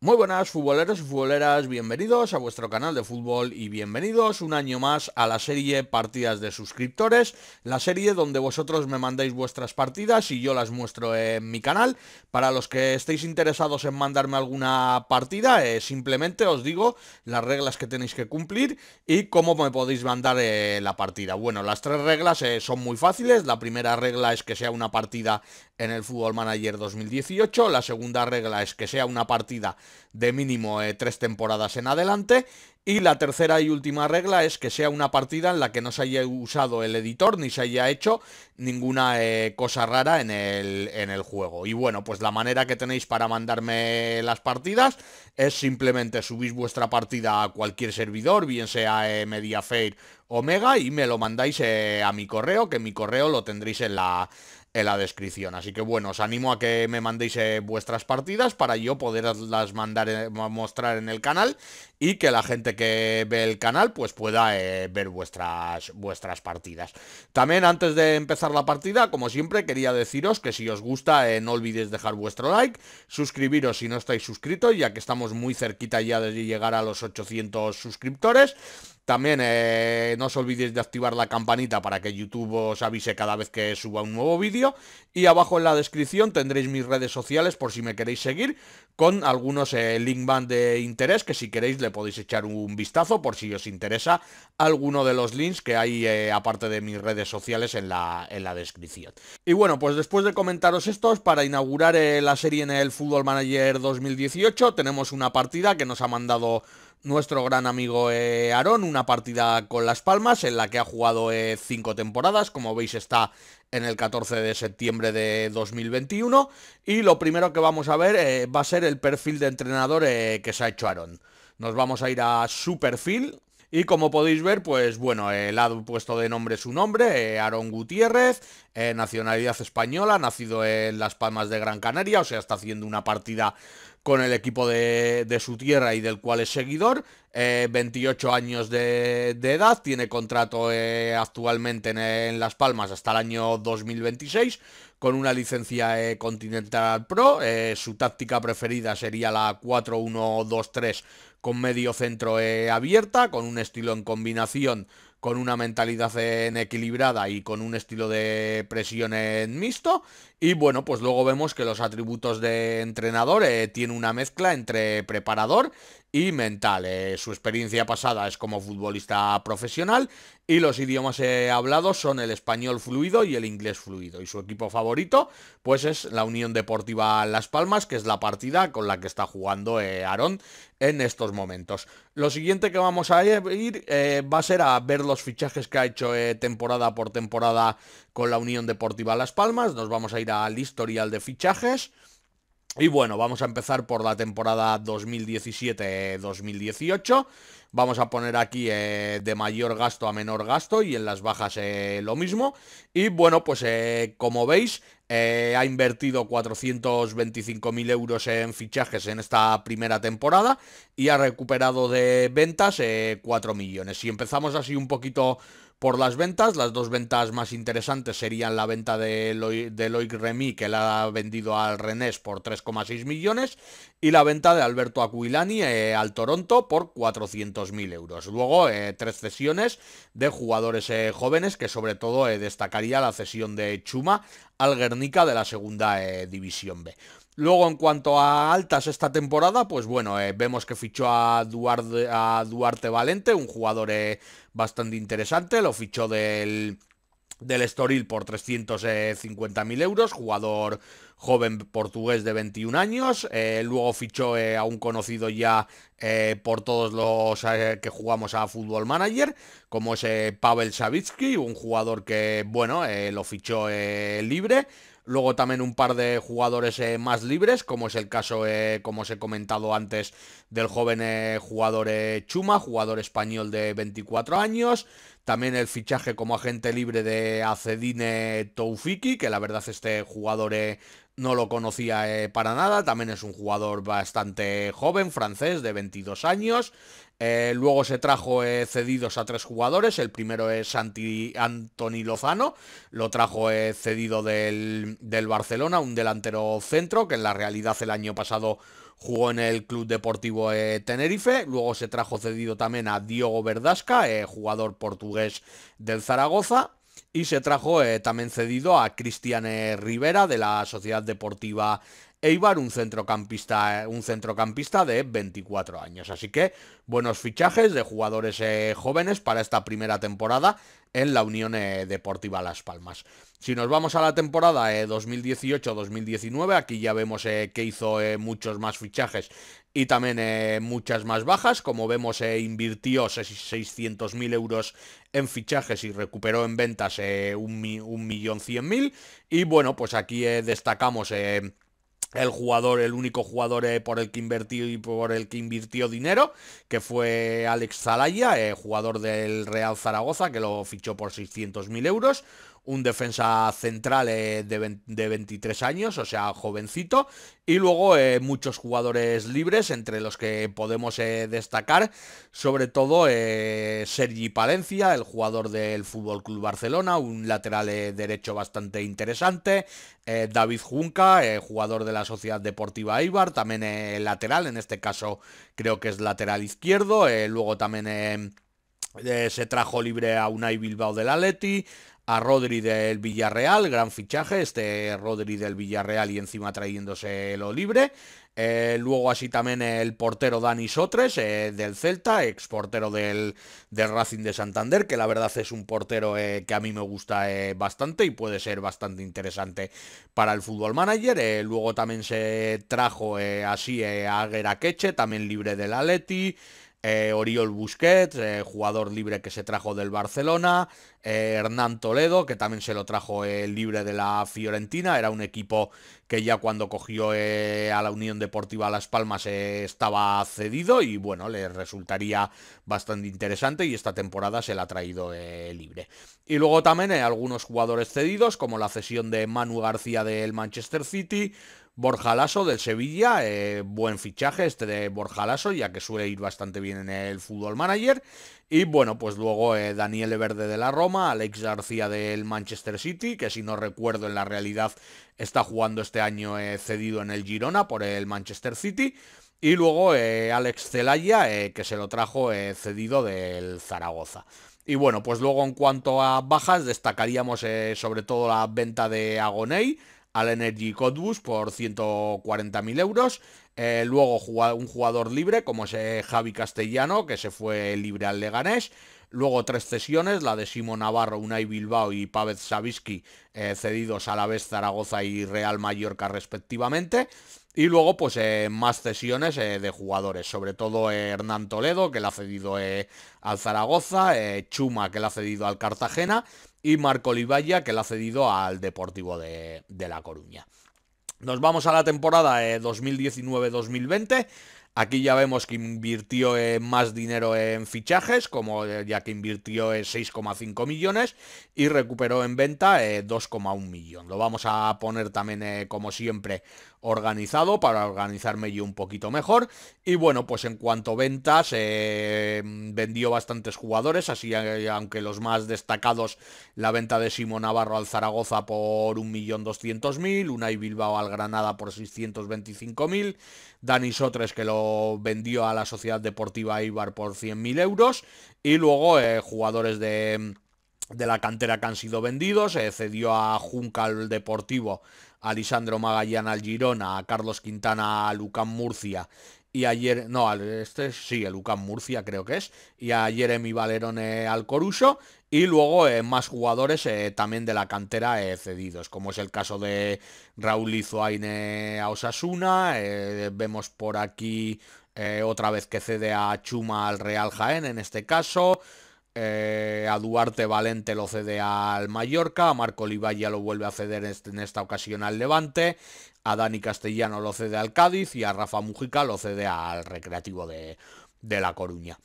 Muy buenas futboleros y futboleras, bienvenidos a vuestro canal de fútbol y bienvenidos un año más a la serie Partidas de Suscriptores, la serie donde vosotros me mandáis vuestras partidas y yo las muestro en mi canal. Para los que estéis interesados en mandarme alguna partida, eh, simplemente os digo las reglas que tenéis que cumplir y cómo me podéis mandar eh, la partida. Bueno, las tres reglas eh, son muy fáciles, la primera regla es que sea una partida en el Fútbol Manager 2018, la segunda regla es que sea una partida de mínimo eh, tres temporadas en adelante. Y la tercera y última regla es que sea una partida en la que no se haya usado el editor ni se haya hecho ninguna eh, cosa rara en el, en el juego. Y bueno, pues la manera que tenéis para mandarme las partidas es simplemente subís vuestra partida a cualquier servidor, bien sea Media eh, Mediafair o Mega, y me lo mandáis a mi correo, que mi correo lo tendréis en la en la descripción. Así que bueno, os animo a que me mandéis eh, vuestras partidas para yo poderlas mandar, eh, mostrar en el canal y que la gente que ve el canal pues pueda eh, ver vuestras, vuestras partidas. También antes de empezar la partida, como siempre, quería deciros que si os gusta eh, no olvidéis dejar vuestro like, suscribiros si no estáis suscritos, ya que estamos muy cerquita ya de llegar a los 800 suscriptores. También eh, no os olvidéis de activar la campanita para que YouTube os avise cada vez que suba un nuevo vídeo. Y abajo en la descripción tendréis mis redes sociales por si me queréis seguir con algunos link band de interés que si queréis le podéis echar un vistazo por si os interesa alguno de los links que hay eh, aparte de mis redes sociales en la, en la descripción. Y bueno, pues después de comentaros estos, para inaugurar eh, la serie en el Football Manager 2018 tenemos una partida que nos ha mandado nuestro gran amigo eh, aaron una partida con Las Palmas en la que ha jugado cinco temporadas, como veis está en el 14 de septiembre de 2021 y lo primero que vamos a ver va a ser el perfil de entrenador que se ha hecho Aaron. Nos vamos a ir a su Y como podéis ver, pues bueno, el eh, ha puesto de nombre su nombre, Aarón eh, Aaron Gutiérrez, eh, nacionalidad española, nacido en Las Palmas de Gran Canaria, o sea, está haciendo una partida con el equipo de, su tierra y del cual es seguidor, 28 años de, edad, tiene contrato actualmente en, en, Las Palmas hasta el año 2026, con una licencia Continental Pro, su táctica preferida sería la 4-1-2-3 con medio centro eh, abierta, con un estilo en combinación, con una mentalidad en equilibrada y con un estilo de presión en mixto. Y bueno, pues luego vemos que los atributos de entrenador eh, tiene una mezcla entre preparador y mental. Eh, su experiencia pasada es como futbolista profesional y los idiomas hablados son el español fluido y el inglés fluido. Y su equipo favorito pues es la Unión Deportiva Las Palmas, que es la partida con la que está jugando Aarón en estos momentos momentos. Lo siguiente que vamos a ir eh, va a ser a ver los fichajes que ha hecho eh, temporada por temporada con la Unión Deportiva Las Palmas. Nos vamos a ir al historial de fichajes. Y bueno, vamos a empezar por la temporada 2017-2018. Vamos a poner aquí eh, de mayor gasto a menor gasto y en las bajas eh, lo mismo. Y bueno, pues eh, como veis, ha invertido 425.000 euros en fichajes en esta primera temporada y ha recuperado de ventas 4 millones. Si empezamos así un poquito por las ventas. Las dos ventas más interesantes serían la venta de, Loic, Remy, que la ha vendido al Rennes por 3,6 millones, y la venta de Alberto Aquilani eh, al Toronto por 400.000 euros. Luego, eh, tres cesiones de jugadores eh, jóvenes, que sobre todo destacaría la cesión de Chuma al Guernica de la segunda división B. Luego, en cuanto a altas esta temporada, pues bueno, eh, vemos que fichó a Duarte, Valente, un jugador eh, bastante interesante, lo fichó del, del Estoril por 350.000 euros, jugador joven portugués de 21 años, eh, luego fichó a un conocido ya por todos los que jugamos a Fútbol Manager, como es Pavel Savitsky, un jugador que, bueno, lo fichó libre, Luego también un par de jugadores eh, más libres, como es el caso, eh, como os he comentado antes, del joven eh, jugador Chuma, jugador español de 24 años. También el fichaje como agente libre de Acedine Toufiki, que la verdad este jugador no lo conocía para nada. También es un jugador bastante joven, francés, de 22 años. Eh, luego se trajo eh, cedidos a tres jugadores. El primero es Antoni Lozano. Lo trajo eh, cedido del, del, Barcelona, un delantero centro que en la realidad el año pasado jugó en el Club Deportivo Tenerife. Luego se trajo cedido también a Diogo Verdasca, jugador portugués del Zaragoza. Y se trajo también cedido a Cristian Rivera de la Sociedad Deportiva Eibar, un centrocampista, eh, un centrocampista de 24 años. Así que buenos fichajes de jugadores eh, jóvenes para esta primera temporada en la Unión eh, Deportiva Las Palmas. Si nos vamos a la temporada 2018-2019, aquí ya vemos que hizo muchos más fichajes y también muchas más bajas. Como vemos, invirtió 600.000 euros en fichajes y recuperó en ventas eh, 1.100.000. Y bueno, pues aquí destacamos el jugador, el único jugador eh, por el que invertió por el que invirtió dinero, que fue Alex Zalaya, eh, jugador del Real Zaragoza, que lo fichó por 600.000 euros un defensa central eh, de, 23 años, o sea, jovencito, y luego eh, muchos jugadores libres, entre los que podemos eh, destacar, sobre todo Sergi Palencia, el jugador del FC Club Barcelona, un lateral derecho bastante interesante, David Junca, jugador de la Sociedad Deportiva Ibar, también lateral, en este caso creo que es lateral izquierdo, luego también... se trajo libre a Unai Bilbao del Atleti, a Rodri del Villarreal, gran fichaje, este Rodri del Villarreal y encima trayéndose lo libre. Eh, luego así también el portero Dani Sotres eh, del Celta, ex portero del, del, Racing de Santander, que la verdad es un portero eh, que a mí me gusta bastante y puede ser bastante interesante para el fútbol manager. luego también se trajo así a Aguera Queche, también libre del Atleti. Eh, Oriol Busquets, eh, jugador libre que se trajo del Barcelona, eh, Hernán Toledo, que también se lo trajo libre de la Fiorentina, era un equipo que ya cuando cogió a la Unión Deportiva Las Palmas estaba cedido y bueno, le resultaría bastante interesante y esta temporada se la ha traído libre. Y luego también algunos jugadores cedidos, como la cesión de Manu García del Manchester City, Borjalaso del Sevilla, eh, buen fichaje este de Borjalaso, ya que suele ir bastante bien en el fútbol manager. Y bueno, pues luego eh, Daniel Verde de la Roma, Alex García del Manchester City, que si no recuerdo en la realidad está jugando este año eh, cedido en el Girona por el Manchester City. Y luego eh, Alex Celaya, que se lo trajo cedido del Zaragoza. Y bueno, pues luego en cuanto a bajas, destacaríamos sobre todo la venta de Agoney al Energy Codbus por 140.000 euros. Eh, luego un jugador libre como es eh, Javi Castellano que se fue libre al Leganés. Luego tres cesiones, la de Simo Navarro, Unai Bilbao y Pávez Savisky, eh, cedidos a la vez Zaragoza y Real Mallorca respectivamente. Y luego, pues, más cesiones de jugadores, sobre todo Hernán Toledo, que la ha cedido al Zaragoza, Chuma, que la ha cedido al Cartagena, y Marco Olivalla, que lo ha cedido al Deportivo de, La Coruña. Nos vamos a la temporada 2019-2020. Eh, Aquí ya vemos que invirtió eh, más dinero en fichajes, como eh, ya que invirtió 6,5 millones y recuperó en venta 2,1 millón. Lo vamos a poner también, como siempre, organizado para organizarme yo un poquito mejor. Y bueno, pues en cuanto ventas, eh, vendió bastantes jugadores, así eh, aunque los más destacados, la venta de Simón Navarro al Zaragoza por 1.200.000, y Bilbao al Granada por 625.000, Dani Sotres que lo vendió a la Sociedad Deportiva Ibar por 100.000 euros, y luego eh, jugadores de de la cantera que han sido vendidos, se cedió a Junca al Deportivo a Lisandro Magallán al Girona, a Carlos Quintana a Lucán Murcia y ayer, no, este sí, a Murcia creo que es, y a Jeremy Valerone al Coruso, y luego eh, más jugadores eh, también de la cantera cedidos, como es el caso de Raúl Izuaine a Osasuna, eh, vemos por aquí otra vez que cede a Chuma al Real Jaén en este caso, eh, a Duarte Valente lo cede al Mallorca, a Marco ya lo vuelve a ceder en esta ocasión al Levante, a Dani Castellano lo cede al Cádiz y a Rafa Mujica lo cede al Recreativo de La Coruña.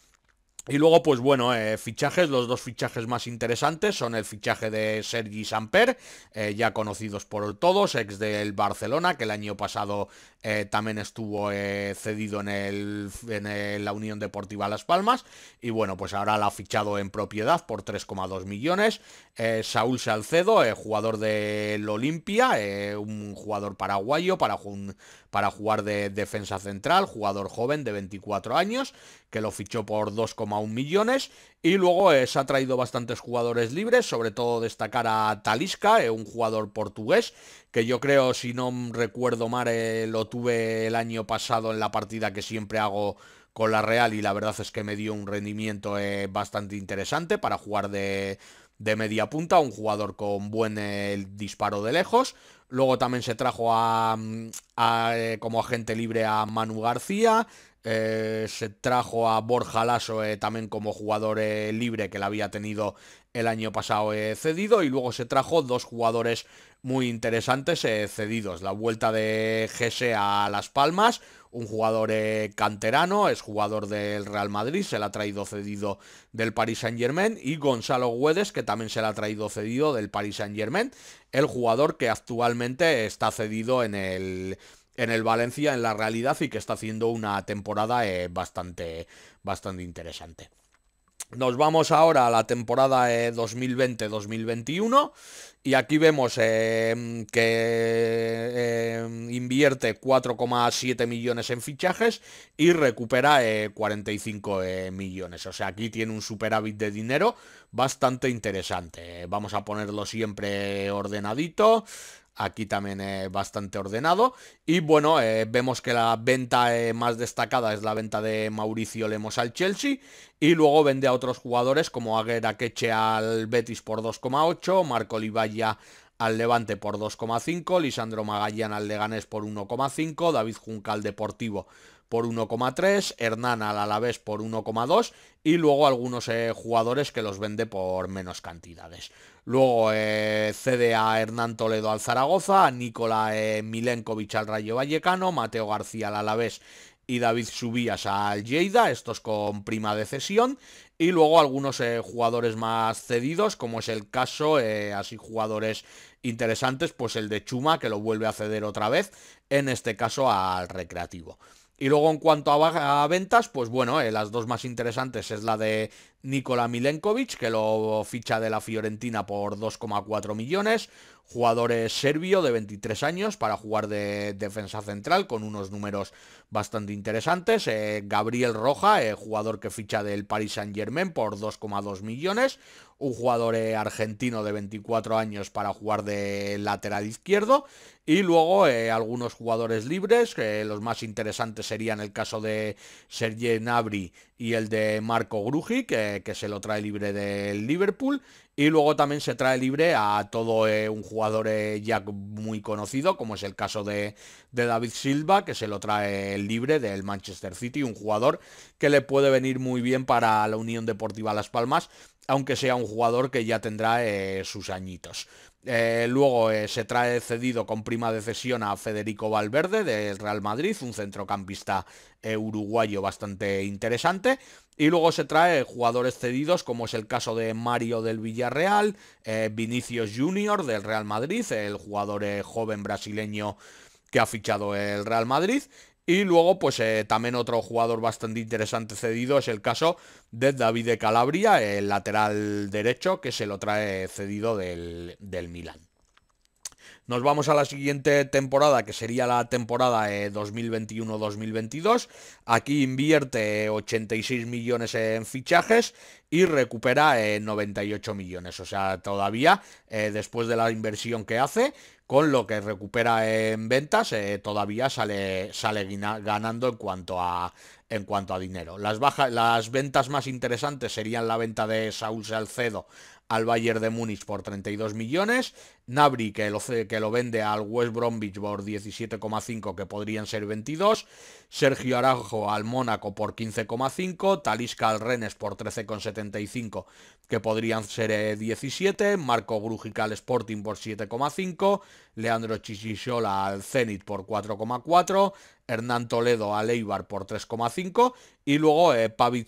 Y luego, pues bueno, eh, fichajes, los dos fichajes más interesantes son el fichaje de Sergi Samper, eh, ya conocidos por todos, ex del Barcelona, que el año pasado eh, también estuvo cedido en, el, en la Unión Deportiva Las Palmas, y bueno, pues ahora la ha fichado en propiedad por 3,2 millones. Saúl Salcedo, jugador del Olimpia, un jugador paraguayo para, para jugar de defensa central, jugador joven de 24 años, que lo fichó por 2,1 millones. Y luego es eh, se ha traído bastantes jugadores libres, sobre todo destacar a Talisca, eh, un jugador portugués, que yo creo, si no recuerdo mal, eh, lo tuve el año pasado en la partida que siempre hago con la Real y la verdad es que me dio un rendimiento bastante interesante para jugar de, de media punta, un jugador con buen disparo de lejos. Luego también se trajo a, mm, como agente libre a Manu García, eh, se trajo a Borja Lasso eh, también como jugador eh, libre que la había tenido el año pasado cedido y luego se trajo dos jugadores muy interesantes cedidos. La vuelta de Gese a Las Palmas, un jugador canterano, es jugador del Real Madrid, se la ha traído cedido del Paris Saint Germain y Gonzalo Güedes que también se la ha traído cedido del Paris Saint Germain, el jugador que actualmente está cedido en el en el Valencia en la realidad y que está haciendo una temporada eh, bastante, bastante interesante. Nos vamos ahora a la temporada 2020-2021 eh, y aquí vemos eh, que invierte 4,7 millones en fichajes y recupera 45 millones. O sea, aquí tiene un superávit de dinero bastante interesante. vamos a ponerlo siempre ordenadito aquí también bastante ordenado. Y bueno, eh, vemos que la venta eh, más destacada es la venta de Mauricio Lemos al Chelsea. Y luego vende a otros jugadores como Aguera Queche al Betis por 2,8, Marco Olivaya al Levante por 2,5, Lisandro Magallán al Leganés por 1,5, David Junca al Deportivo por 1,3, Hernán al Alavés por 1,2 y luego algunos eh, jugadores que los vende por menos cantidades. Luego eh, cede a Hernán Toledo al Zaragoza, a Nikola eh, Milenkovic al Rayo Vallecano, Mateo García al Alavés y David Subías al Lleida, estos con prima de cesión, y luego algunos jugadores más cedidos, como es el caso, así jugadores interesantes, pues el de Chuma, que lo vuelve a ceder otra vez, en este caso al Recreativo. Y luego en cuanto a, ventas, pues bueno, eh, las dos más interesantes es la de Nikola Milenkovic, que lo ficha de la Fiorentina por 2,4 millones jugadores serbio de 23 años para jugar de defensa central con unos números bastante interesantes. Eh, Gabriel Roja, eh, jugador que ficha del Paris Saint Germain por 2,2 millones. Un jugador eh, argentino de 24 años para jugar de lateral izquierdo. Y luego algunos jugadores libres, que los más interesantes serían el caso de Sergei Nabri y el de Marco Gruji, que se lo trae libre del Liverpool y luego también se trae libre a todo eh, un jugador eh, ya muy conocido, como es el caso de, David Silva, que se lo trae libre del Manchester City, un jugador que le puede venir muy bien para la Unión Deportiva Las Palmas, aunque sea un jugador que ya tendrá eh, sus añitos. luego se trae cedido con prima de cesión a Federico Valverde del Real Madrid, un centrocampista uruguayo bastante interesante. Y luego se trae jugadores cedidos, como es el caso de Mario del Villarreal, eh, Vinicius Junior del Real Madrid, el jugador eh, joven brasileño que ha fichado el Real Madrid. Y luego, pues eh, también otro jugador bastante interesante cedido es el caso de David de Calabria, el lateral derecho, que se lo trae cedido del, del Milán. Nos vamos a la siguiente temporada, que sería la temporada 2021-2022. Eh, Aquí invierte 86 eh, millones en fichajes y recupera 98 eh, millones. O sea, todavía después de la inversión que hace, con lo que recupera en ventas, todavía sale, sale ganando en cuanto a, en cuanto a dinero. Las, las ventas más interesantes serían la venta de Saúl Salcedo al Bayern de Múnich por 32 millones, Nabri, que lo, que lo vende al West Bromwich por 17,5, que podrían ser 22. Sergio Araujo al Mónaco por 15,5. Talisca al Rennes por 13,75, que podrían ser 17. Eh, Marco Grujica al Sporting por 7,5. Leandro Chichisola al Zenit por 4,4. Hernán Toledo al Eibar por 3,5 y luego eh, Pavic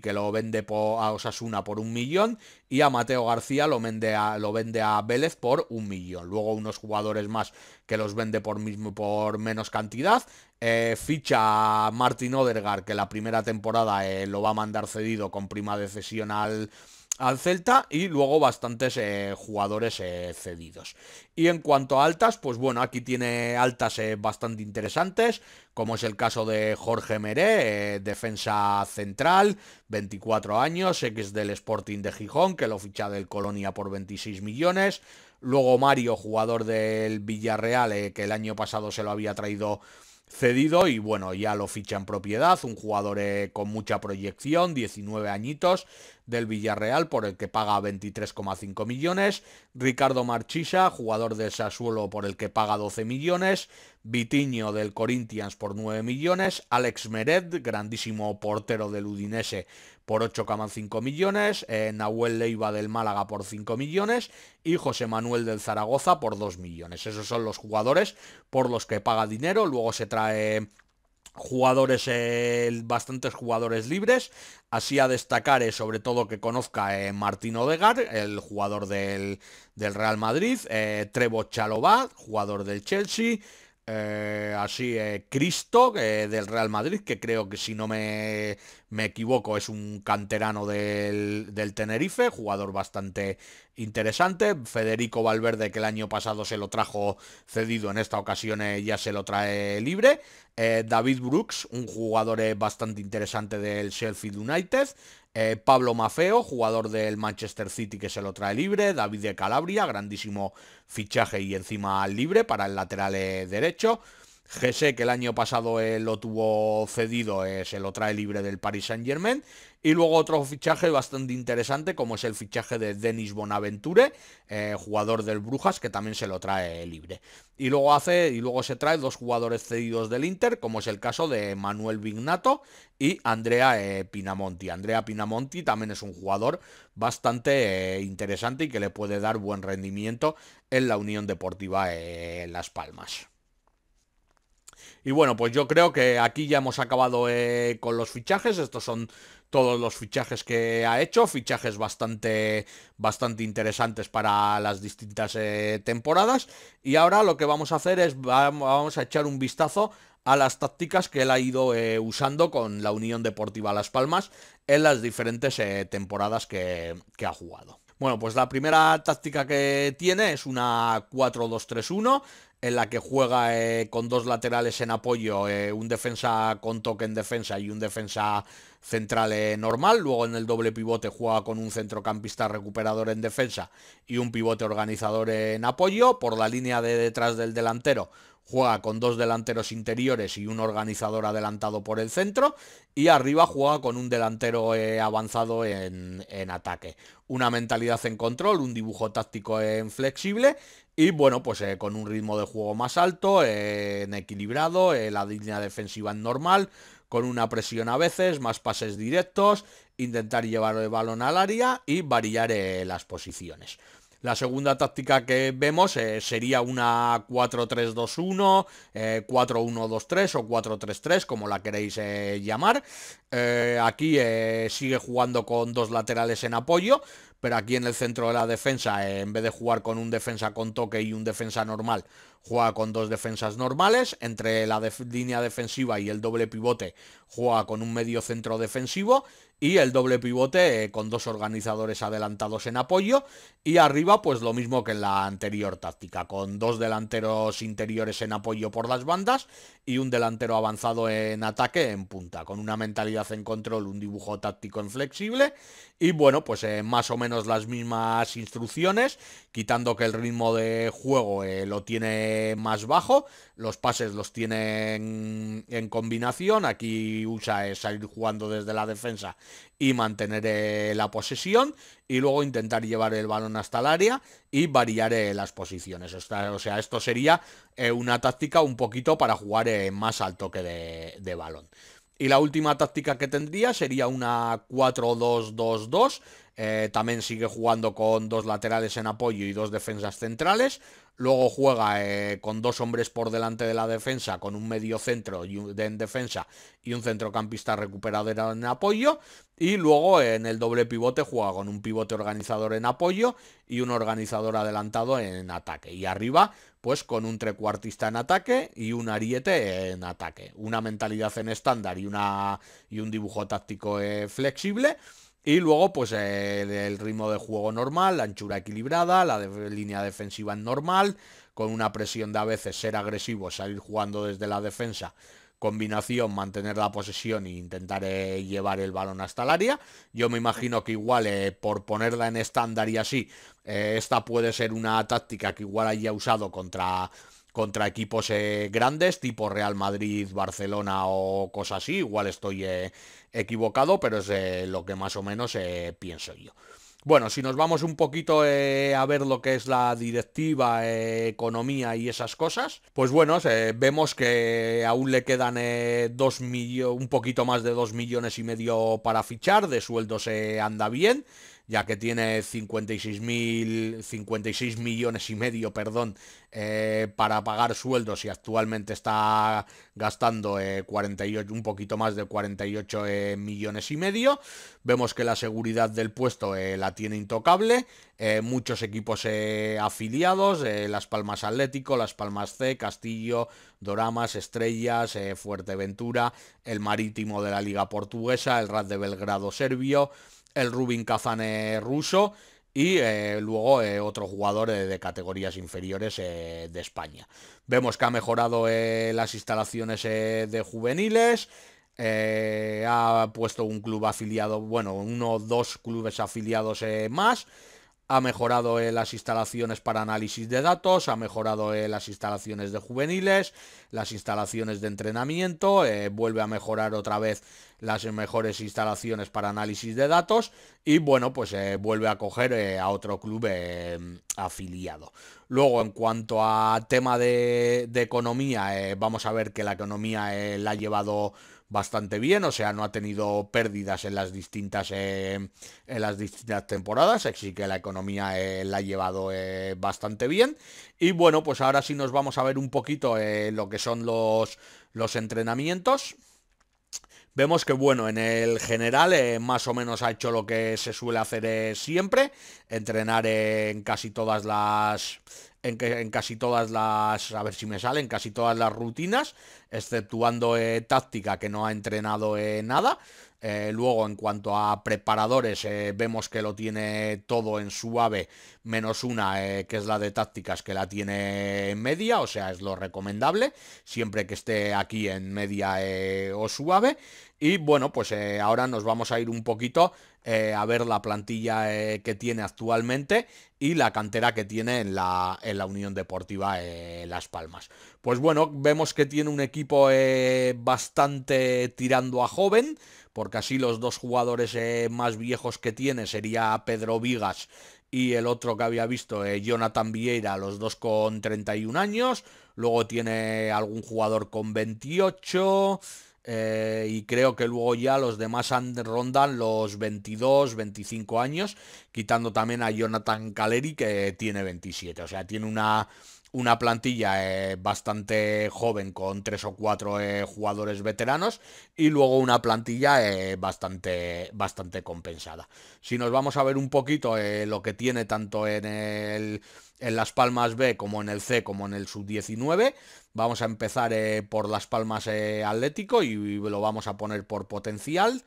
que lo vende a Osasuna por un millón y a Mateo García lo vende a, lo vende a Vélez por un millón. Luego unos jugadores más que los vende por, mismo, por menos cantidad. Eh, ficha Martin Odergaard, que la primera temporada eh, lo va a mandar cedido con prima de cesión al Celta y luego bastantes eh, jugadores cedidos. Y en cuanto a altas, pues bueno, aquí tiene altas bastante interesantes, como es el caso de Jorge Meré, defensa central, 24 años, ex del Sporting de Gijón, que lo ficha del Colonia por 26 millones. Luego Mario, jugador del Villarreal, eh, que el año pasado se lo había traído cedido y bueno, ya lo ficha en propiedad, un jugador eh, con mucha proyección, 19 añitos, del Villarreal por el que paga 23,5 millones, Ricardo Marchisa, jugador del Sassuolo por el que paga 12 millones, Vitiño del Corinthians por 9 millones, Alex Mered grandísimo portero del Udinese por 8,5 millones, eh, Nahuel Leiva del Málaga por 5 millones y José Manuel del Zaragoza por 2 millones. Esos son los jugadores por los que paga dinero, luego se trae jugadores eh, bastantes jugadores libres así a destacar eh, sobre todo que conozca Martino eh, Martín Odegar el jugador del, del Real Madrid Trevo Chalová jugador del Chelsea eh, así, Cristo del Real Madrid, que creo que si no me, me equivoco es un canterano del, del, Tenerife, jugador bastante interesante. Federico Valverde, que el año pasado se lo trajo cedido, en esta ocasión eh, ya se lo trae libre. Eh, David Brooks, un jugador bastante interesante del Sheffield United. Eh, Pablo Mafeo, jugador del Manchester City que se lo trae libre. David de Calabria, grandísimo fichaje y encima libre para el lateral eh, derecho. Gese, que el año pasado lo tuvo cedido, eh, se lo trae libre del Paris Saint Germain. Y luego otro fichaje bastante interesante, como es el fichaje de Denis Bonaventure, eh, jugador del Brujas, que también se lo trae libre. Y luego hace, y luego se trae dos jugadores cedidos del Inter, como es el caso de Manuel Vignato y Andrea eh, Pinamonti. Andrea Pinamonti también es un jugador bastante interesante y que le puede dar buen rendimiento en la Unión Deportiva Las Palmas. Y bueno, pues yo creo que aquí ya hemos acabado eh, con los fichajes. Estos son todos los fichajes que ha hecho. Fichajes bastante, bastante interesantes para las distintas eh, temporadas. Y ahora lo que vamos a hacer es vamos a echar un vistazo a las tácticas que él ha ido eh, usando con la Unión Deportiva Las Palmas en las diferentes temporadas que, que ha jugado. Bueno, pues la primera táctica que tiene es una 4-2-3-1, en la que juega eh, con dos laterales en apoyo, eh, un defensa con toque en defensa y un defensa central eh, normal. Luego en el doble pivote juega con un centrocampista recuperador en defensa y un pivote organizador en apoyo. Por la línea de detrás del delantero juega con dos delanteros interiores y un organizador adelantado por el centro. Y arriba juega con un delantero avanzado en, en ataque. Una mentalidad en control, un dibujo táctico en flexible y bueno, pues eh, con un ritmo de juego más alto, en equilibrado, eh, la línea defensiva en normal, con una presión a veces, más pases directos, intentar llevar el balón al área y variar eh, las posiciones. La segunda táctica que vemos sería una 4-3-2-1, 4-1-2-3 o 4-3-3, como la queréis llamar. aquí sigue jugando con dos laterales en apoyo, pero aquí en el centro de la defensa, eh, en vez de jugar con un defensa con toque y un defensa normal, juega con dos defensas normales, entre la línea defensiva y el doble pivote juega con un medio centro defensivo y el doble pivote eh, con dos organizadores adelantados en apoyo y arriba pues lo mismo que en la anterior táctica, con dos delanteros interiores en apoyo por las bandas y un delantero avanzado en ataque en punta, con una mentalidad en control, un dibujo táctico inflexible y bueno, pues eh, más o menos las mismas instrucciones, quitando que el ritmo de juego eh, lo tiene más bajo, los pases los tienen en combinación. Aquí usa es salir jugando desde la defensa y mantener eh, la posesión. Y luego intentar llevar el balón hasta el área y variar eh, las posiciones. o sea, esto sería eh, una táctica un poquito para jugar más al toque de, balón. Y la última táctica que tendría sería una 4-2-2-2. también sigue jugando con dos laterales en apoyo y dos defensas centrales. Luego juega eh, con dos hombres por delante de la defensa, con un medio centro en defensa y un centrocampista recuperador en apoyo. Y luego en el doble pivote juega con un pivote organizador en apoyo y un organizador adelantado en ataque. Y arriba, pues con un trecuartista en ataque y un ariete en ataque. Una mentalidad en estándar y, una, y un dibujo táctico eh, flexible. Y luego, pues eh, el, ritmo de juego normal, la anchura equilibrada, la línea defensiva normal, con una presión de a veces ser agresivo, salir jugando desde la defensa, combinación, mantener la posesión e intentar eh, llevar el balón hasta el área. Yo me imagino que igual, eh, por ponerla en estándar y así, esta puede ser una táctica que igual haya usado contra contra equipos grandes tipo Real Madrid, Barcelona o cosas así. Igual estoy equivocado, pero es eh, lo que más o menos eh, pienso yo. Bueno, si nos vamos un poquito eh, a ver lo que es la directiva, economía y esas cosas, pues bueno, vemos que aún le quedan dos un poquito más de 2 millones y medio para fichar, de sueldo se anda bien, ya que tiene 56, 56 millones y medio perdón, eh, para pagar sueldos y actualmente está gastando eh, un poquito más de 48 eh, millones y medio. Vemos que la seguridad del puesto la tiene intocable. muchos equipos afiliados, Las Palmas Atlético, Las Palmas C, Castillo, Doramas, Estrellas, Fuerteventura, el Marítimo de la Liga Portuguesa, el Rad de Belgrado Serbio el Rubin Kazan ruso y eh, luego eh, otro jugador de categorías inferiores eh, de España. Vemos que ha mejorado las instalaciones de juveniles, ha puesto un club afiliado, bueno, uno o dos clubes afiliados más, ha mejorado las instalaciones para análisis de datos, ha mejorado las instalaciones de juveniles, las instalaciones de entrenamiento, vuelve a mejorar otra vez las mejores instalaciones para análisis de datos y bueno, pues eh, vuelve a coger eh, a otro club eh, afiliado. Luego, en cuanto a tema de, economía, vamos a ver que la economía la ha llevado bastante bien, o sea, no ha tenido pérdidas en las distintas, en las distintas temporadas, así que la economía la ha llevado bastante bien. Y bueno, pues ahora sí nos vamos a ver un poquito lo que son los, los entrenamientos. Vemos que, bueno, en el general eh, más o menos ha hecho lo que se suele hacer eh, siempre, entrenar en casi todas las... En, en, casi todas las, a ver si me salen, casi todas las rutinas, exceptuando eh, táctica que no ha entrenado nada. luego, en cuanto a preparadores, vemos que lo tiene todo en suave, menos una, que es la de tácticas, que la tiene en media, o sea, es lo recomendable, siempre que esté aquí en media o suave. Y bueno, pues eh, ahora nos vamos a ir un poquito eh, a ver la plantilla eh, que tiene actualmente y la cantera que tiene en la, en la Unión Deportiva Las Palmas. Pues bueno, vemos que tiene un equipo bastante tirando a joven, porque así los dos jugadores más viejos que tiene sería Pedro Vigas y el otro que había visto, Jonathan Vieira, los dos con 31 años. Luego tiene algún jugador con 28. Eh, y creo que luego ya los demás rondan los 22, 25 años, quitando también a Jonathan Caleri que tiene 27, o sea, tiene una una plantilla eh, bastante joven con tres o cuatro eh, jugadores veteranos y luego una plantilla eh, bastante, bastante compensada. Si nos vamos a ver un poquito lo que tiene tanto en, en Las Palmas B como en el C como en el Sub-19, vamos a empezar por Las Palmas Atlético y lo vamos a poner por potencial.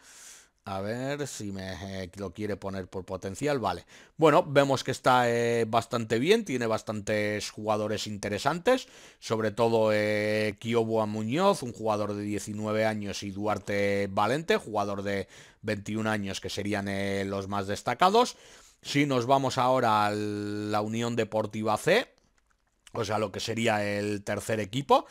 A ver si me eh, lo quiere poner por potencial, vale. Bueno, vemos que está eh, bastante bien, tiene bastantes jugadores interesantes, sobre todo eh, Kioboa Muñoz, un jugador de 19 años, y Duarte Valente, jugador de 21 años, que serían eh, los más destacados. Si nos vamos ahora a la Unión Deportiva C, o sea, lo que sería el tercer equipo,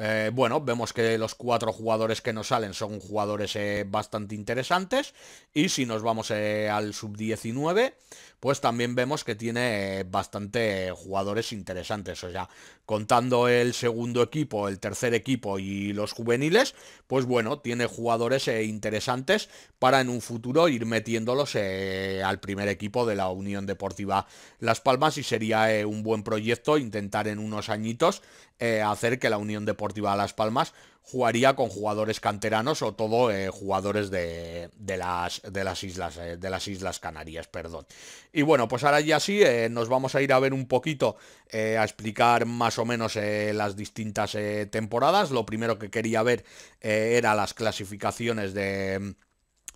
eh, bueno, vemos que los cuatro jugadores que nos salen son jugadores eh, bastante interesantes. Y si nos vamos eh, al sub-19, pues también vemos que tiene bastante jugadores interesantes. O sea, contando el segundo equipo, el tercer equipo y los juveniles, pues bueno, tiene jugadores eh, interesantes para en un futuro ir metiéndolos eh, al primer equipo de la Unión Deportiva Las Palmas y sería eh, un buen proyecto intentar en unos añitos hacer que la Unión Deportiva Las Palmas jugaría con jugadores canteranos o todo jugadores de, las, de, las islas, de, las, Islas Canarias, perdón. Y bueno, pues ahora ya sí, nos vamos a ir a ver un poquito, a explicar más o menos eh, las distintas eh, temporadas. Lo primero que quería ver eh, era las clasificaciones de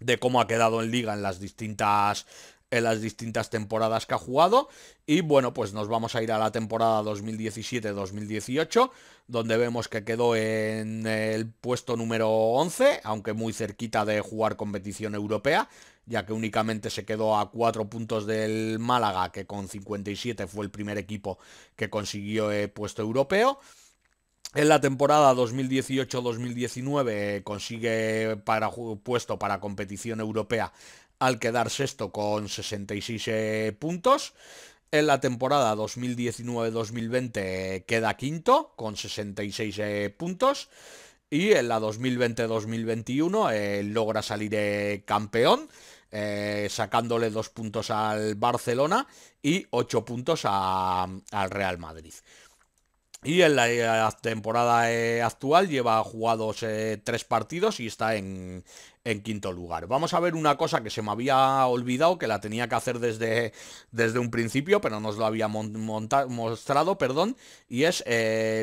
de cómo ha quedado en liga en las distintas en las distintas temporadas que ha jugado. Y bueno, pues nos vamos a ir a la temporada 2017-2018, donde vemos que quedó en el puesto número 11, aunque muy cerquita de jugar competición europea, ya que únicamente se quedó a 4 puntos del Málaga, que con 57 fue el primer equipo que consiguió eh, puesto europeo. En la temporada 2018-2019 eh, consigue para, puesto para competición europea al quedar sexto con 66 eh, puntos. En la temporada 2019-2020 queda quinto con 66 eh, puntos. Y en la 2020-2021 eh, logra salir campeón, sacándole dos puntos al Barcelona y ocho puntos al Real Madrid. Y en la, eh, temporada eh, actual lleva jugados eh, tres partidos y está en, quinto lugar. Vamos a ver una cosa que se me había olvidado, que la tenía que hacer desde, desde un principio, pero nos lo había mostrado, perdón, y es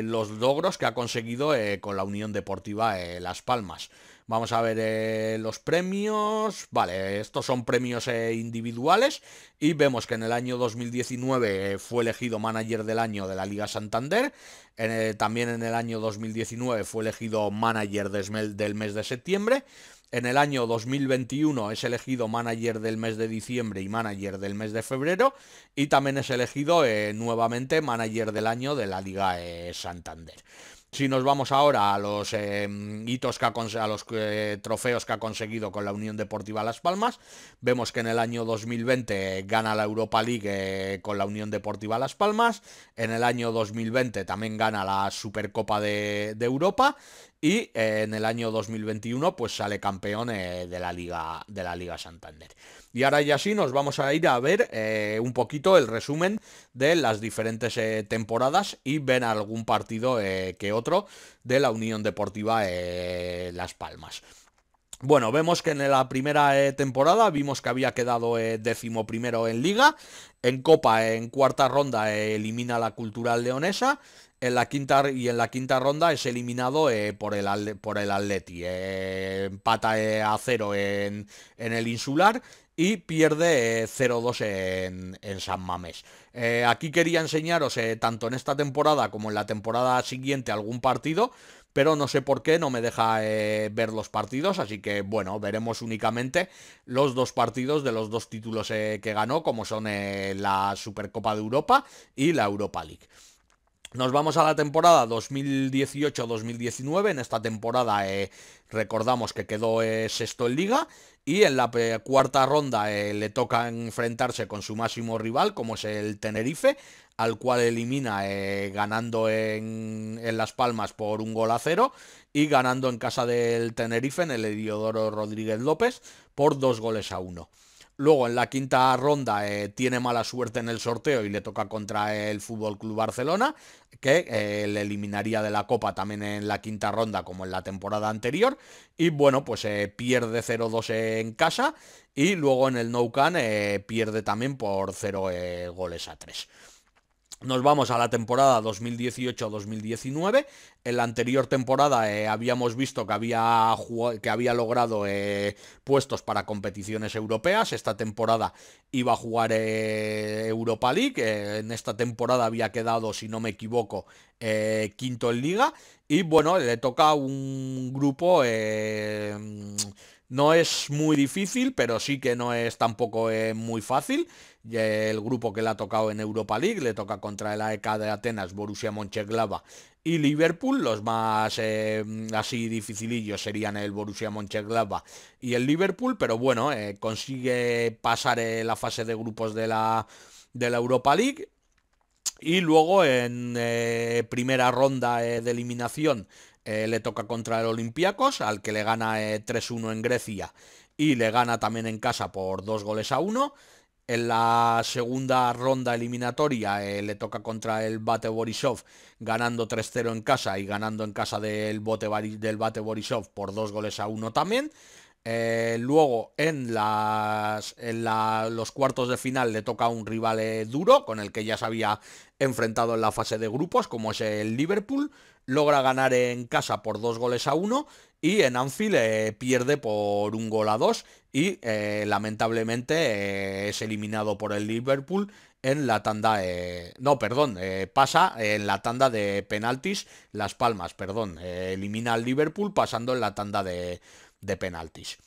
los logros que ha conseguido con la Unión Deportiva Las Palmas. Vamos a ver eh, los premios. Vale, estos son premios eh, individuales. Y vemos que en el año 2019 fue elegido manager del año de la Liga Santander. también en el año 2019 fue elegido manager del mes de septiembre. En el año 2021 es elegido manager del mes de diciembre y manager del mes de febrero. Y también es elegido eh, nuevamente manager del año de la Liga Santander. Si nos vamos ahora a los em, hitos que a los eh, trofeos que ha conseguido con la Unión Deportiva Las Palmas, vemos que en el año 2020 gana la Europa League eh, con la Unión Deportiva Las Palmas, en el año 2020 también gana la Supercopa de Europa y eh, en el año 2021 pues sale campeón eh, de la Liga de la Liga Santander. Y ahora ya sí nos vamos a ir a ver eh, un poquito el resumen de las diferentes temporadas y ver algún partido que otro de la Unión Deportiva Las Palmas. Bueno, vemos que en la primera eh, temporada vimos que había quedado eh, décimo primero en liga, en copa en cuarta ronda eh, elimina la cultural leonesa, en la quinta y en la quinta ronda es eliminado por el por el Atleti, empata a cero en, el insular y pierde 0-2 en, San Mamés. aquí quería enseñaros, tanto en esta temporada como en la temporada siguiente, algún partido pero no sé por qué no me deja eh, ver los partidos, así que bueno, veremos únicamente los dos partidos de los dos títulos eh, que ganó, como son eh, la Supercopa de Europa y la Europa League. Nos vamos a la temporada 2018-2019. En esta temporada eh, recordamos que quedó eh, sexto en liga y en la eh, cuarta ronda le toca enfrentarse con su máximo rival, como es el Tenerife, al cual elimina ganando en, Las Palmas por un gol a cero y ganando en casa del Tenerife en el Ediodoro Rodríguez López por dos goles a uno. Luego en la quinta ronda eh, tiene mala suerte en el sorteo y le toca contra el Fútbol Club Barcelona, que eh, le eliminaría de la Copa también en la quinta ronda como en la temporada anterior. Y bueno, pues eh, pierde 0-2 en casa y luego en el Nou Can pierde también por 0 goles a 3. Nos vamos a la temporada 2018-2019. En la anterior temporada eh, habíamos visto que había, que había logrado eh, puestos para competiciones europeas. Esta temporada iba a jugar eh, Europa League. en esta temporada había quedado, si no me equivoco, quinto en liga. Y bueno, le toca un grupo no es muy difícil, pero sí que no es tampoco eh, muy fácil. el grupo que le ha tocado en Europa League le toca contra el AEK de Atenas, Borussia Mönchengladbach y Liverpool. Los más eh, así dificilillos serían el Borussia Mönchengladbach y el Liverpool, pero bueno, eh, consigue pasar la fase de grupos de de la Europa League. Y luego en primera ronda de eliminación eh, le toca contra el Olympiacos, al que le gana 3-1 eh, en Grecia y le gana también en casa por dos goles a uno. En la segunda ronda eliminatoria eh, le toca contra el Bate Borisov, ganando 3-0 en casa y ganando en casa del, bote, del Bate Borisov por dos goles a uno también. luego en, en los cuartos de final le toca a un rival duro con el que ya se había enfrentado en la fase de grupos, como es el Liverpool logra ganar en casa por dos goles a uno y en Anfield eh, pierde por un gol a dos y eh, lamentablemente eh, es eliminado por el Liverpool en la tanda, no, perdón, pasa en la tanda de penaltis Las Palmas, perdón, elimina al Liverpool pasando en la tanda de, penaltis.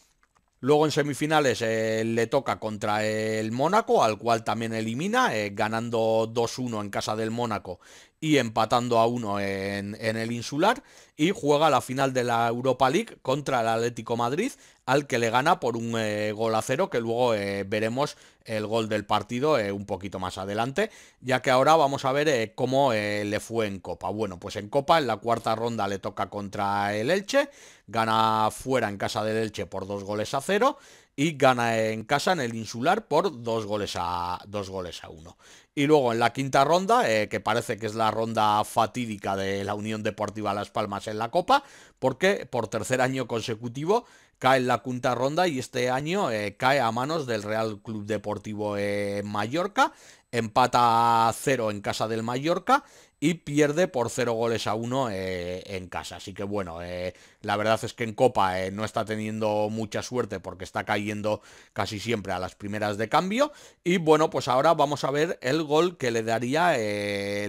Luego en semifinales le toca contra el Mónaco, al cual también elimina, ganando 2-1 en casa del Mónaco y empatando a uno en, el insular y juega la final de la Europa League contra el Atlético Madrid al que le gana por un eh, gol a cero que luego eh, veremos el gol del partido eh, un poquito más adelante ya que ahora vamos a ver cómo le fue en Copa bueno pues en Copa en la cuarta ronda le toca contra el Elche gana fuera en casa del Elche por dos goles a cero y gana en casa en el Insular por dos goles a, dos goles a uno. Y luego en la quinta ronda, eh, que parece que es la ronda fatídica de la Unión Deportiva Las Palmas en la Copa, porque por tercer año consecutivo cae en la quinta ronda y este año eh, cae a manos del Real Club Deportivo eh, Mallorca, empata a cero en casa del Mallorca y pierde por cero goles a uno eh, en casa. Así que bueno, eh, la verdad es que en Copa eh, no está teniendo mucha suerte porque está cayendo casi siempre a las primeras de cambio. Y bueno, pues ahora vamos a ver el gol que le daría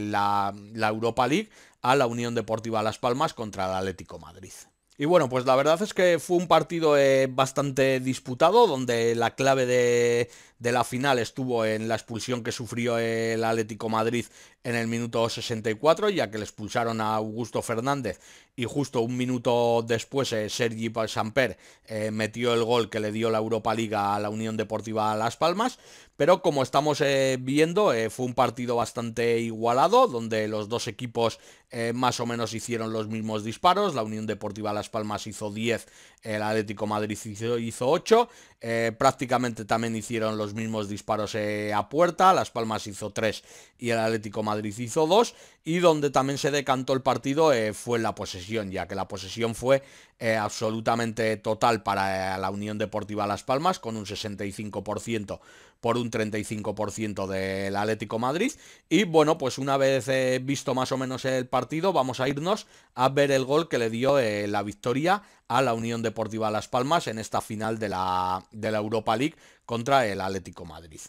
la, Europa League a la Unión Deportiva Las Palmas contra el Atlético Madrid. Y bueno, pues la verdad es que fue un partido bastante disputado, donde la clave de, de la final estuvo en la expulsión que sufrió el Atlético Madrid en el minuto 64, ya que le expulsaron a Augusto Fernández y justo un minuto después eh, Sergi Samper eh, metió el gol que le dio la Europa Liga a la Unión Deportiva Las Palmas, pero como estamos eh, viendo fue un partido bastante igualado, donde los dos equipos más o menos hicieron los mismos disparos, la Unión Deportiva Las Palmas hizo 10, el Atlético Madrid hizo, hizo 8, prácticamente también hicieron los mismos disparos eh, a puerta, Las Palmas hizo 3 y el Atlético Madrid hizo 2, y donde también se decantó el partido eh, fue la posesión, ya que la posesión fue eh, absolutamente total para la Unión Deportiva Las Palmas, con un 65% por un 35% del Atlético Madrid. Y bueno, pues una vez eh, visto más o menos el partido, vamos a irnos a ver el gol que le dio eh, la victoria a la Unión Deportiva Las Palmas en esta final de la, de la Europa League contra el Atlético Madrid.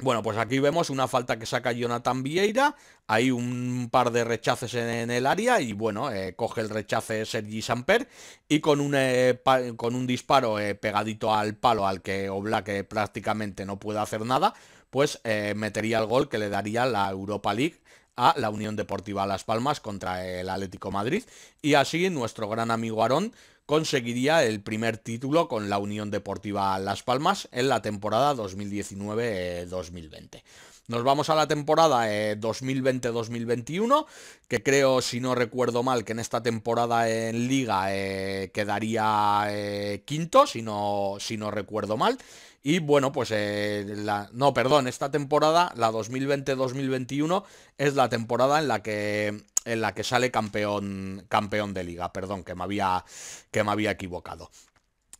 Bueno, pues aquí vemos una falta que saca Jonathan Vieira, hay un par de rechaces en, el área y bueno, eh, coge el rechace Sergi Samper y con un, eh, con un disparo eh, pegadito al palo al que Oblak prácticamente no puede hacer nada, pues metería el gol que le daría la Europa League a la Unión Deportiva Las Palmas contra el Atlético Madrid y así nuestro gran amigo Aarón conseguiría el primer título con la Unión Deportiva Las Palmas en la temporada 2019-2020. Nos vamos a la temporada 2020-2021, eh, que creo, si no recuerdo mal, que en esta temporada en liga eh, quedaría eh, quinto, si no, si no recuerdo mal. Y bueno, pues eh, la, no, perdón, esta temporada, la 2020-2021, es la temporada en la que en la que sale campeón campeón de liga, perdón, que me había que me había equivocado.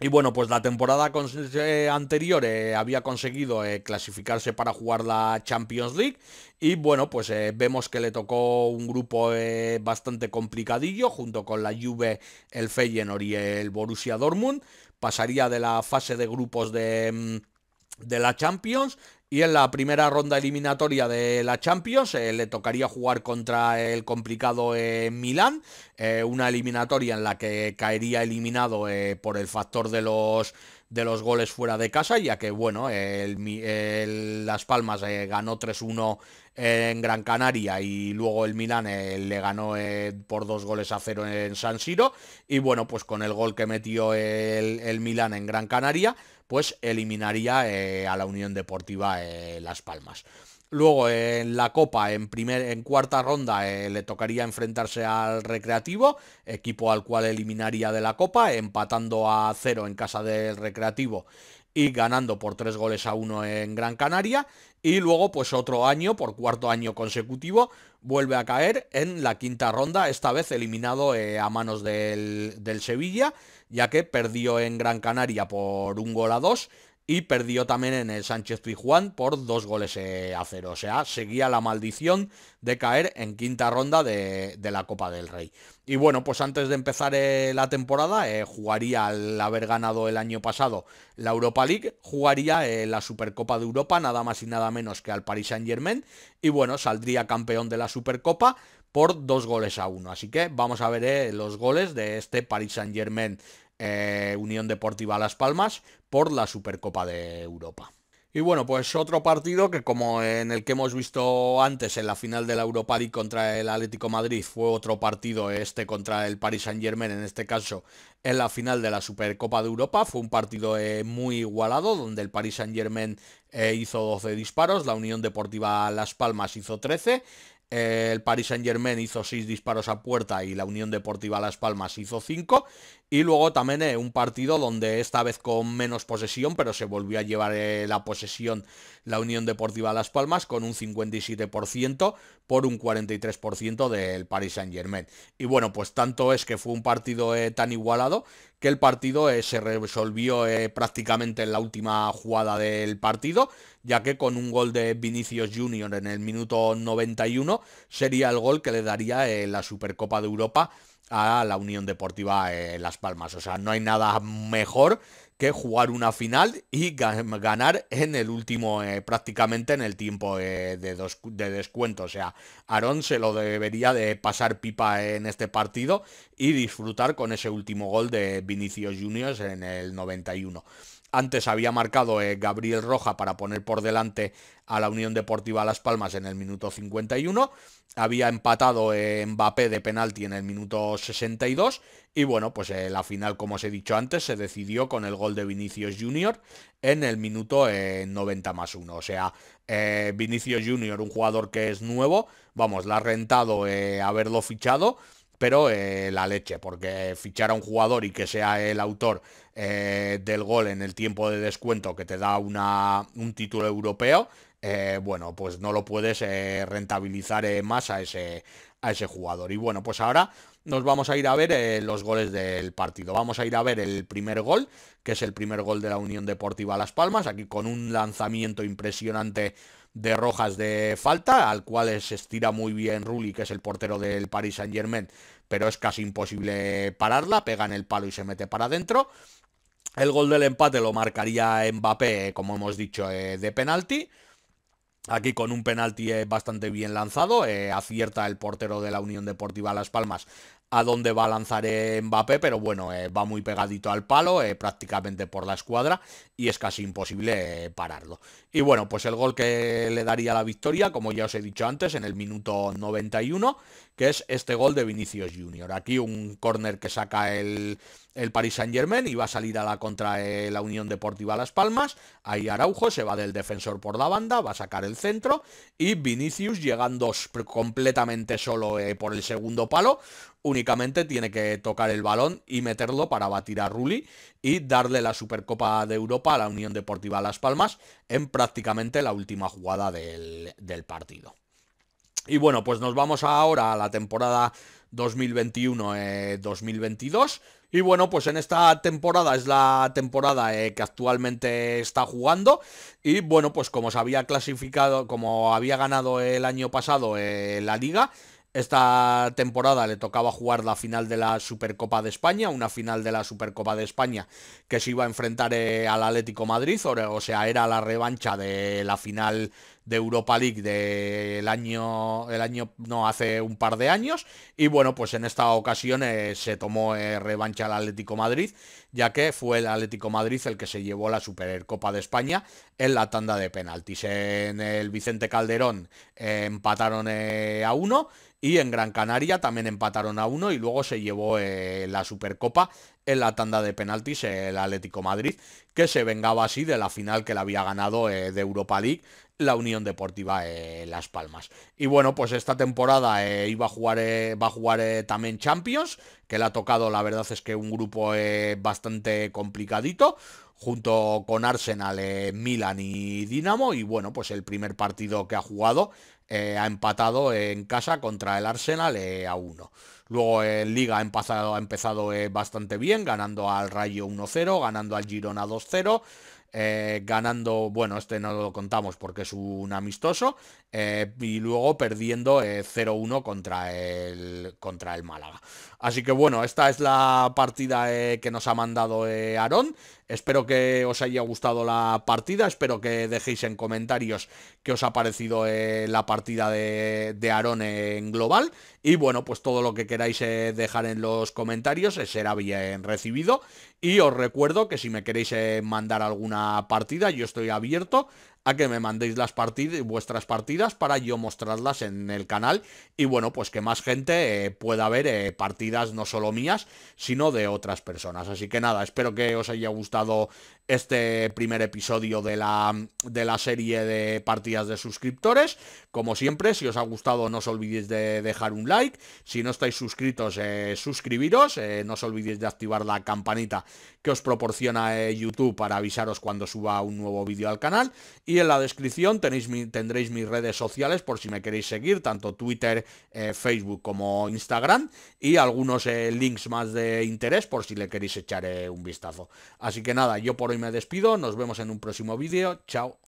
Y bueno, pues la temporada eh, anterior eh, había conseguido eh, clasificarse para jugar la Champions League y bueno, pues vemos que le tocó un grupo bastante complicadillo junto con la Juve, el Feyenoord y el Borussia Dortmund. Pasaría de la fase de grupos de... Mm, de la Champions y en la primera ronda eliminatoria de la Champions eh, le tocaría jugar contra el complicado eh, Milán, eh, una eliminatoria en la que caería eliminado por el factor de los de los goles fuera de casa, ya que bueno, el, Las Palmas ganó 3-1 en Gran Canaria y luego el Milán le ganó por dos goles a cero en San Siro y bueno, pues con el gol que metió el Milán en Gran Canaria pues eliminaría eh, a la Unión Deportiva eh, Las Palmas. Luego en la Copa, en, cuarta ronda, eh, le tocaría enfrentarse al Recreativo, equipo al cual eliminaría de la Copa, empatando a cero en casa del Recreativo y ganando por tres goles a uno en Gran Canaria. Y luego, pues otro año, por cuarto año consecutivo, vuelve a caer en la quinta ronda, esta vez eliminado eh, a manos del, del Sevilla, ya que perdió en Gran Canaria por un gol a dos y perdió también en el Sánchez Pizjuán por dos goles eh, a cero. O sea, seguía la maldición de caer en quinta ronda de, la Copa del Rey. Y bueno, pues antes de empezar eh, la temporada, eh, jugaría al haber ganado el año pasado la Europa League, jugaría la Supercopa de Europa, nada más y nada menos que al Paris Saint Germain, y bueno, saldría campeón de la Supercopa por dos goles a uno. Así que vamos a ver los goles de este Paris Saint Germain eh, Unión Deportiva Las Palmas por la Supercopa de Europa. Y bueno, pues otro partido que como en el que hemos visto antes en la final de la Europa League contra el Atlético Madrid, fue otro partido este contra el Paris Saint Germain, en este caso en la final de la Supercopa de Europa, fue un partido eh, muy igualado donde el Paris Saint Germain eh, hizo 12 disparos, la Unión Deportiva Las Palmas hizo 13, el Paris Saint Germain hizo 6 disparos a puerta y la Unión Deportiva Las Palmas hizo 5 y luego también eh, un partido donde esta vez con menos posesión, pero se volvió a llevar eh, la posesión la Unión Deportiva Las Palmas con un 57% por un 43% del Paris Saint Germain. Y bueno, pues tanto es que fue un partido eh, tan igualado que el partido se resolvió prácticamente en la última jugada del partido, ya que con un gol de Vinicius Junior en el minuto 91 sería el gol que le daría la Supercopa de Europa a la Unión Deportiva eh, Las Palmas. O sea, no hay nada mejor que jugar una final y ganar en el último, eh, prácticamente en el tiempo eh, de, dos, de, descuento. O sea, Aarón se lo debería de pasar pipa en este partido y disfrutar con ese último gol de Vinicius Juniors en el 91. Antes había marcado eh, Gabriel Roja para poner por delante a la Unión Deportiva Las Palmas en el minuto 51. Había empatado eh, Mbappé de penalti en el minuto 62. Y bueno, pues eh, la final, como os he dicho antes, se decidió con el gol de Vinicius Junior en el minuto 90 más 1. O sea, Vinicius Junior, un jugador que es nuevo, vamos, la ha rentado haberlo fichado pero eh, la leche, porque fichar a un jugador y que sea el autor eh, del gol en el tiempo de descuento que te da un título europeo, eh, bueno, pues no lo puedes rentabilizar más a ese, a ese jugador. Y bueno, pues ahora nos vamos a ir a ver los goles del partido. Vamos a ir a ver el primer gol, que es el primer gol de la Unión Deportiva Las Palmas, aquí con un lanzamiento impresionante de rojas de falta, al cual se estira muy bien Rulli, que es el portero del Paris Saint Germain, pero es casi imposible pararla, pega en el palo y se mete para adentro. El gol del empate lo marcaría Mbappé, como hemos dicho, eh, de penalti. Aquí con un penalti eh, bastante bien lanzado, eh, acierta el portero de la Unión Deportiva Las Palmas a dónde va a lanzar Mbappé, pero bueno, va muy pegadito al palo, prácticamente por la escuadra, y es casi imposible pararlo. Y bueno, pues el gol que le daría la victoria, como ya os he dicho antes, en el minuto 91, que es este gol de Vinicius Junior. Aquí un córner que saca el, el Paris Saint Germain y va a salir a la contra la Unión Deportiva Las Palmas. Ahí Araujo se va del defensor por la banda, va a sacar el centro y Vinicius llegando completamente solo eh, por el segundo palo. Únicamente tiene que tocar el balón y meterlo para batir a Rulli y darle la Supercopa de Europa a la Unión Deportiva Las Palmas en prácticamente la última jugada del, partido. Y bueno, pues nos vamos ahora a la temporada 2021-2022. Eh, y bueno, pues en esta temporada es la temporada eh, que actualmente está jugando. Y bueno, pues como se había clasificado, como había ganado el año pasado eh, la liga, esta temporada le tocaba jugar la final de la Supercopa de España, una final de la Supercopa de España que se iba a enfrentar eh, al Atlético Madrid, o, sea, era la revancha de la final de Europa League del año, el año, no, hace un par de años. Y bueno, pues en esta ocasión eh, se tomó eh, revancha al Atlético Madrid, ya que fue el Atlético Madrid el que se llevó la Supercopa de España en la tanda de penaltis. En el Vicente Calderón empataron a uno. Y en Gran Canaria también empataron a uno y luego se llevó eh, la Supercopa en la tanda de penaltis el Atlético Madrid, que se vengaba así de la final que le había ganado eh, de Europa League la Unión Deportiva eh, Las Palmas. Y bueno, pues esta temporada iba a jugar, va a jugar también Champions, que le ha tocado, la verdad es que un grupo bastante complicadito, junto con Arsenal, Milan y Dinamo. Y bueno, pues el primer partido que ha jugado eh, ha empatado en casa contra el Arsenal eh, a 1. Luego eh, en Liga ha empezado, ha empezado bastante bien, ganando al Rayo 1-0, ganando al Girona 2-0. ganando, bueno, este no lo contamos porque es un amistoso, y luego perdiendo 0-1 contra el, contra el Málaga. Así que bueno, esta es la partida que nos ha mandado Aarón. Espero que os haya gustado la partida, espero que dejéis en comentarios qué os ha parecido eh, la partida de, de Aarón en global. Y bueno, pues todo lo que queráis eh, dejar en los comentarios eh, será bien recibido. Y os recuerdo que si me queréis mandar alguna partida, yo estoy abierto a que me mandéis las partidas, vuestras partidas para yo mostrarlas en el canal y bueno, pues que más gente eh, pueda ver eh, partidas no solo mías, sino de otras personas. Así que nada, espero que os haya gustado este primer episodio de la, de la serie de partidas de suscriptores. Como siempre, si os ha gustado no os olvidéis de dejar un like. Si no estáis suscritos, eh, suscribiros. Eh, no os olvidéis de activar la campanita que os proporciona eh, YouTube para avisaros cuando suba un nuevo vídeo al canal. Y en la descripción tenéis tendréis mis redes sociales por si me queréis seguir, tanto Twitter, Facebook como Instagram. Y algunos links más de interés por si le queréis echar un vistazo. Así que nada, yo por hoy me despido, nos vemos en un próximo vídeo, chao.